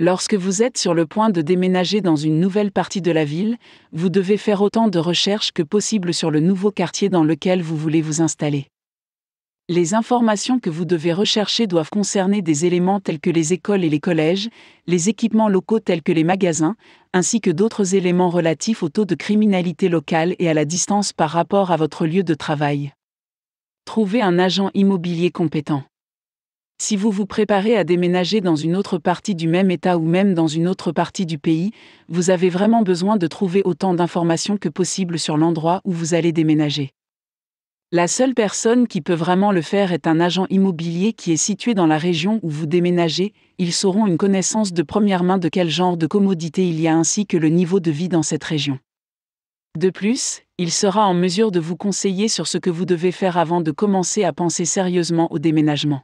Lorsque vous êtes sur le point de déménager dans une nouvelle partie de la ville, vous devez faire autant de recherches que possible sur le nouveau quartier dans lequel vous voulez vous installer. Les informations que vous devez rechercher doivent concerner des éléments tels que les écoles et les collèges, les équipements locaux tels que les magasins, ainsi que d'autres éléments relatifs au taux de criminalité locale et à la distance par rapport à votre lieu de travail. Trouvez un agent immobilier compétent. Si vous vous préparez à déménager dans une autre partie du même État ou même dans une autre partie du pays, vous avez vraiment besoin de trouver autant d'informations que possible sur l'endroit où vous allez déménager. La seule personne qui peut vraiment le faire est un agent immobilier qui est situé dans la région où vous déménagez, ils sauront une connaissance de première main de quel genre de commodité il y a ainsi que le niveau de vie dans cette région. De plus, il sera en mesure de vous conseiller sur ce que vous devez faire avant de commencer à penser sérieusement au déménagement.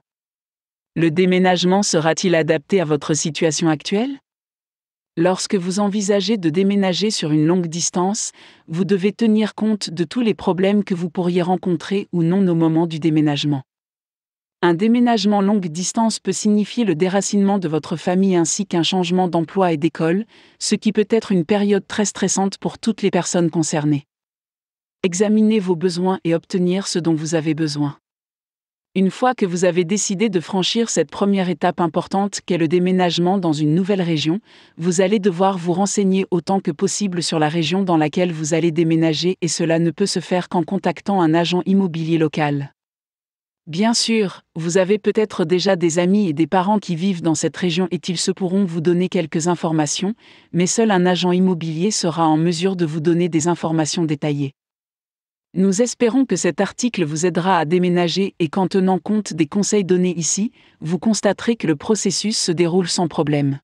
Le déménagement sera-t-il adapté à votre situation actuelle Lorsque vous envisagez de déménager sur une longue distance, vous devez tenir compte de tous les problèmes que vous pourriez rencontrer ou non au moment du déménagement. Un déménagement longue distance peut signifier le déracinement de votre famille ainsi qu'un changement d'emploi et d'école, ce qui peut être une période très stressante pour toutes les personnes concernées. Examinez vos besoins et obtenir ce dont vous avez besoin. Une fois que vous avez décidé de franchir cette première étape importante qu'est le déménagement dans une nouvelle région, vous allez devoir vous renseigner autant que possible sur la région dans laquelle vous allez déménager et cela ne peut se faire qu'en contactant un agent immobilier local. Bien sûr, vous avez peut-être déjà des amis et des parents qui vivent dans cette région et ils se pourront vous donner quelques informations, mais seul un agent immobilier sera en mesure de vous donner des informations détaillées. Nous espérons que cet article vous aidera à déménager et qu'en tenant compte des conseils donnés ici, vous constaterez que le processus se déroule sans problème.